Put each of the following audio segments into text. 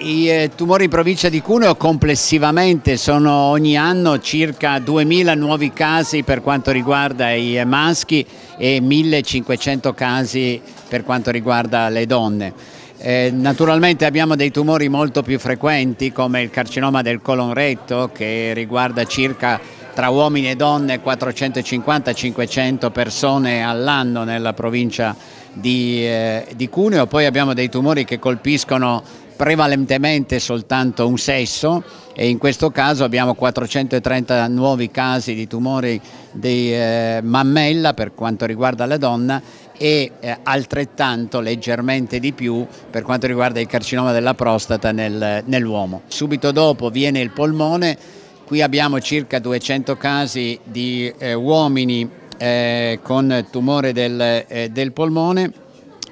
I eh, tumori in provincia di Cuneo complessivamente sono ogni anno circa 2.000 nuovi casi per quanto riguarda i maschi e 1.500 casi per quanto riguarda le donne. Eh, naturalmente abbiamo dei tumori molto più frequenti come il carcinoma del colon retto che riguarda circa tra uomini e donne 450-500 persone all'anno nella provincia di, eh, di Cuneo, poi abbiamo dei tumori che colpiscono prevalentemente soltanto un sesso e in questo caso abbiamo 430 nuovi casi di tumori di eh, mammella per quanto riguarda la donna e eh, altrettanto leggermente di più per quanto riguarda il carcinoma della prostata nel, nell'uomo. Subito dopo viene il polmone, qui abbiamo circa 200 casi di eh, uomini eh, con tumore del, eh, del polmone,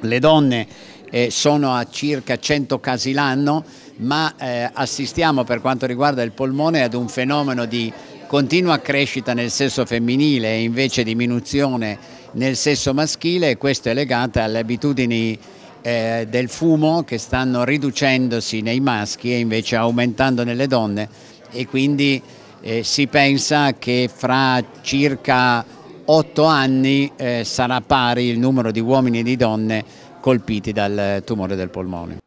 le donne eh, sono a circa 100 casi l'anno, ma eh, assistiamo per quanto riguarda il polmone ad un fenomeno di continua crescita nel sesso femminile e invece diminuzione nel sesso maschile e questo è legato alle abitudini eh, del fumo che stanno riducendosi nei maschi e invece aumentando nelle donne e quindi eh, si pensa che fra circa 8 anni eh, sarà pari il numero di uomini e di donne colpiti dal tumore del polmone.